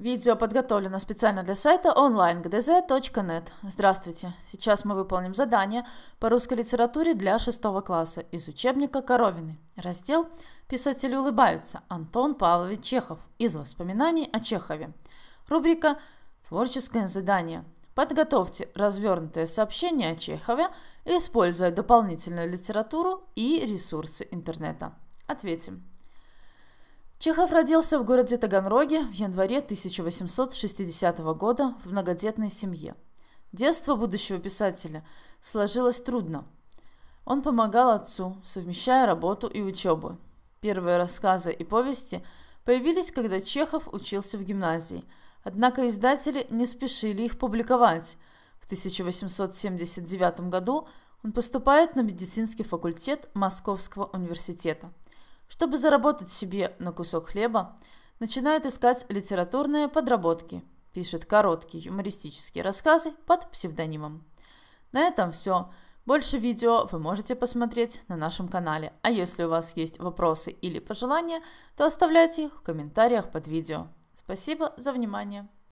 Видео подготовлено специально для сайта online.gdz.net. Здравствуйте! Сейчас мы выполним задание по русской литературе для шестого класса из учебника Коровины. Раздел «Писатели улыбаются» Антон Павлович Чехов из воспоминаний о Чехове. Рубрика «Творческое задание». Подготовьте развернутое сообщение о Чехове, используя дополнительную литературу и ресурсы интернета. Ответим. Чехов родился в городе Таганроге в январе 1860 года в многодетной семье. Детство будущего писателя сложилось трудно. Он помогал отцу, совмещая работу и учебу. Первые рассказы и повести появились, когда Чехов учился в гимназии, однако издатели не спешили их публиковать. В 1879 году он поступает на медицинский факультет Московского университета – чтобы заработать себе на кусок хлеба, начинает искать литературные подработки, пишет короткие юмористические рассказы под псевдонимом. На этом все. Больше видео вы можете посмотреть на нашем канале, а если у вас есть вопросы или пожелания, то оставляйте их в комментариях под видео. Спасибо за внимание!